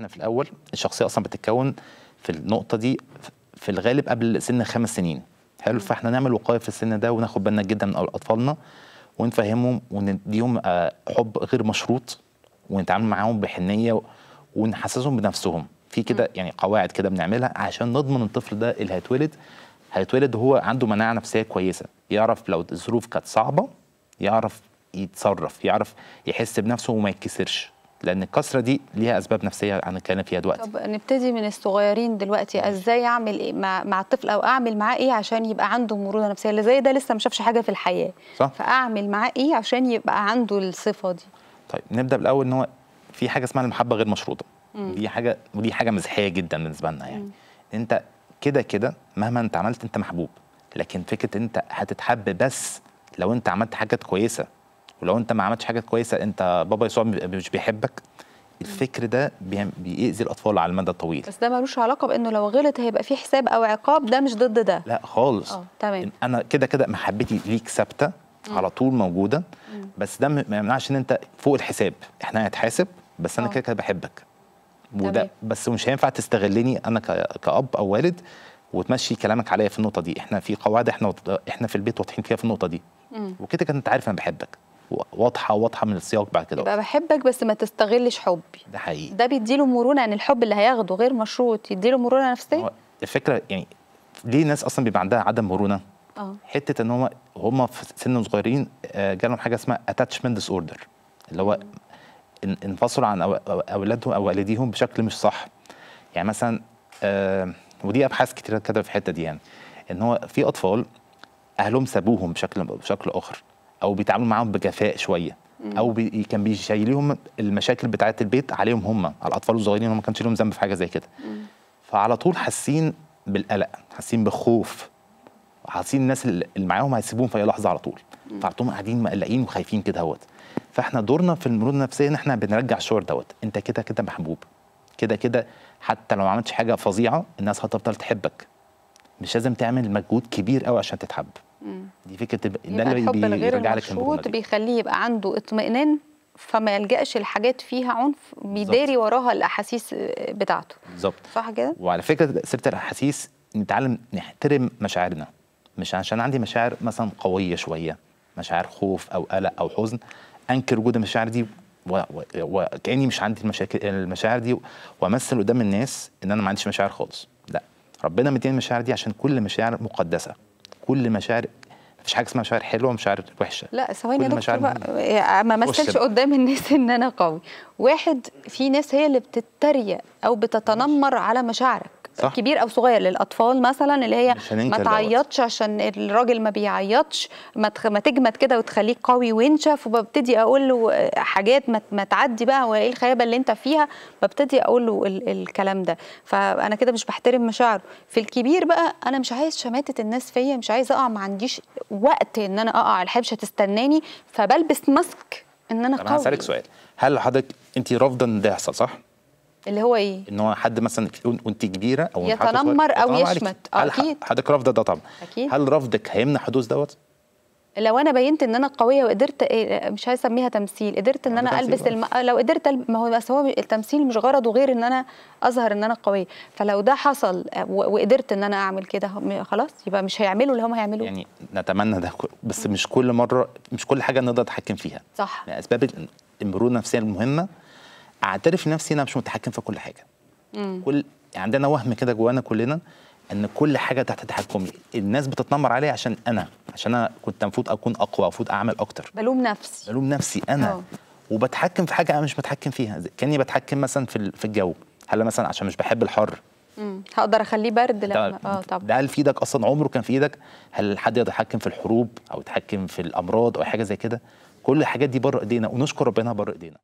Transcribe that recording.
احنا في الاول الشخصيه اصلا بتتكون في النقطه دي في الغالب قبل سن خمس سنين حلو فاحنا نعمل وقايه في السن ده وناخد بالنا جدا من اطفالنا ونفهمهم ونديهم آه، حب غير مشروط ونتعامل معاهم بحنيه ونحسسهم بنفسهم في كده يعني قواعد كده بنعملها عشان نضمن الطفل ده اللي هيتولد هيتولد وهو عنده مناعه نفسيه كويسه يعرف لو الظروف كانت صعبه يعرف يتصرف يعرف يحس بنفسه وما يتكسرش لان الكسره دي ليها اسباب نفسيه هنتكلم فيها دلوقتي طب نبتدي من الصغيرين دلوقتي ازاي اعمل إيه مع, مع الطفل او اعمل معاه ايه عشان يبقى عنده مرونه نفسيه اللي زي ده لسه ما شافش حاجه في الحياه صح فاعمل معاه ايه عشان يبقى عنده الصفه دي طيب نبدا بالاول ان هو في حاجه اسمها المحبه غير مشروطه مم. دي حاجه ودي حاجه مزحيه جدا بالنسبه لنا يعني مم. انت كده كده مهما انت عملت انت محبوب لكن فكره انت هتتحب بس لو انت عملت حاجات كويسه ولو انت ما عملتش حاجه كويسه انت بابا يسوع مش بيحبك الفكر ده بيأذي الاطفال على المدى الطويل بس ده ملوش علاقه بانه لو غلط هيبقى في حساب او عقاب ده مش ضد ده لا خالص اه تمام انا كده كده محبتي ليك ثابته على طول موجوده مم. بس ده ما يمنعش ان انت فوق الحساب احنا هنتحاسب بس انا آه. كده كده بحبك وده بس مش هينفع تستغلني انا كاب او والد وتمشي كلامك عليا في النقطه دي احنا في قواعد احنا احنا في البيت واضحين فيها في النقطه دي وكده كده انت عارف انا بحبك واضحه واضحه من السياق بعد كده يبقى بحبك بس ما تستغلش حبي ده حقيقي ده بيديله مرونه عن يعني الحب اللي هياخده غير مشروط يديله مرونه نفسيه الفكره يعني ليه ناس اصلا بيبقى عندها عدم مرونه أوه. حته ان هم هم في سن صغيرين آه، جالهم حاجه اسمها attachment ديس اوردر اللي هو انفصلوا عن اولادهم او والديهم بشكل مش صح يعني مثلا آه ودي ابحاث كتير كده في الحته دي يعني ان هو في اطفال اهلهم سابوهم بشكل بشكل اخر او بيتعاملوا معاهم بجفاء شويه او بي كان بيشيلهم المشاكل بتاعه البيت عليهم هم على الاطفال الصغيرين هم ما كانش لهم ذنب في حاجه زي كده فعلى طول حاسين بالقلق حاسين بالخوف حاسين الناس اللي معاهم هيسيبوهم في اي لحظه على طول فعلى طول قاعدين مقلقين وخايفين كده اهوت فاحنا دورنا في المرونه النفسيه ان احنا بنرجع الشعور دوت انت كده كده محبوب كده كده حتى لو ما عملتش حاجه فظيعه الناس هتفضل تحبك مش لازم تعمل مجهود كبير قوي عشان تتحب دي فكره ده اللي الحب لك المشروط بيخليه يبقى عنده اطمئنان فما يلجاش لحاجات فيها عنف بيداري وراها الاحاسيس آه، بتاعته بالظبط صح كده وعلى فكره سيره الاحاسيس نتعلم نحترم مشاعرنا مش عشان عندي مشاعر مثلا قويه شويه مشاعر خوف او قلق او حزن انكر وجود المشاعر دي وكاني مش عندي المشاكل المشاعر دي وامثل قدام الناس ان انا ما عنديش مشاعر خالص لا ربنا مديني المشاعر دي عشان كل مشاعر مقدسه كل مشاعر مفيش حاجه اسمها مشاعر حلوه ومشاعر وحشه لا ثواني يا دكتور إيه، ما مثلش قدام الناس ان انا قوي واحد في ناس هي اللي بتتريق او بتتنمر على مشاعرك صح. كبير او صغير للاطفال مثلا اللي هي ما تعيطش عشان الراجل ما بيعيطش ما, ما تجمد كده وتخليك قوي وينشف وببتدي اقول له حاجات ما تعدي بقى هو ايه الخيبه اللي انت فيها ببتدي اقول له ال الكلام ده فانا كده مش بحترم مشاعره في الكبير بقى انا مش عايز شماته الناس فيا مش عايز اقع ما عنديش وقت ان انا اقع الحبشه تستناني فبلبس ماسك ان انا قوي انا هسالك سؤال هل حضرتك انت رافضه ان ده يحصل صح؟ اللي هو ايه؟ ان هو حد مثلا وانت كبيره او يتنمر او يشمت اكيد حضرتك رافضه ده طبعا اكيد هل رفضك هيمنع حدوث دوت؟ لو انا بينت ان انا قويه وقدرت إيه، مش هسميها تمثيل قدرت ان انا البس الم... لو قدرت ما هو بس هو التمثيل مش غرضه غير ان انا اظهر ان انا قويه فلو ده حصل وقدرت ان انا اعمل كده خلاص يبقى مش هيعملوا اللي هم هيعملوه يعني نتمنى ده بس مش كل مره مش كل حاجه نقدر نتحكم فيها صح يعني اسباب المرونه النفسيه المهمه اعترف لنفسي انا مش متحكم في كل حاجه مم. كل يعني عندنا وهم كده جوانا كلنا ان كل حاجه تحت تحكمي الناس بتتنمر عليا عشان انا عشان انا كنت المفروض اكون اقوى المفروض اعمل اكتر بلوم نفسي بلوم نفسي انا أوه. وبتحكم في حاجه انا مش متحكم فيها كاني بتحكم مثلا في في الجو هل مثلا عشان مش بحب الحر مم. هقدر اخليه برد لا اه طبعا ده هل في ايدك اصلا عمره كان في ايدك هل حد يقدر يتحكم في الحروب او يتحكم في الامراض او حاجه زي كده كل الحاجات دي بره ايدينا ونشكر ربنا بره ايدينا